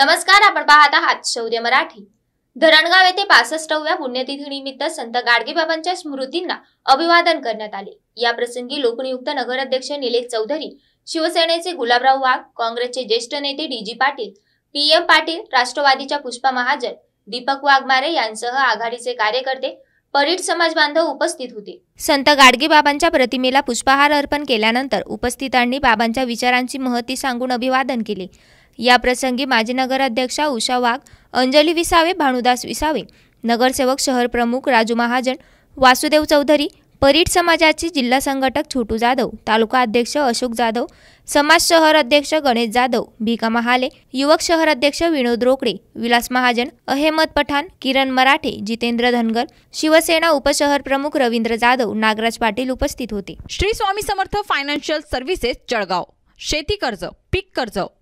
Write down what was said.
नमस्कार आपण पाहत आहात शौर्य मराठी धरणगाव येथे पासष्टव्या निमित्त संत गाडगेबाबांच्या स्मृतींना अभिवादन करण्यात आले या प्रसंगी लोकनियुक्त नगराध्यक्ष निलेश चौधरी शिवसेनेचे गुलाबराव वाघ काँग्रेसचे ज्येष्ठ नेते D G Patil P M Patil राष्ट्रवादीच्या पुष्पा महाजन दीपक वाघमारे यांसह आघाडीचे कार्यकर्ते परीट समाज बांधव उपस्थित होते संत गाडगेबाबांच्या प्रतिमेला पुष्पहार अर्पण केल्यानंतर उपस्थितांनी बाबांच्या विचारांची महती सांगून अभिवादन केले याप्रसंगी माजी नगराध्यक्षा उषा वाघ अंजली विसावे भानुदास विसावे नगरसेवक शहर प्रमुख राजू महाजन वासुदेव चौधरी परीट समाजाचे जिल्हा संघटक छोटू जाधव तालुका अध्यक्ष अशोक जाधव समाज शहर अध्यक्ष गणेश जाधव भिका महाले युवक शहर अध्यक्ष विनोद रोकडे विलास महाजन अहमद पठाण किरण मराठे जितेंद्र धनगर शिवसेना उपशहर प्रमुख रवींद्र जाधव नागराज पाटील उपस्थित होते श्री स्वामी समर्थ फायनान्शियल सर्व्हिसेस जळगाव शेती कर्ज पीक कर्ज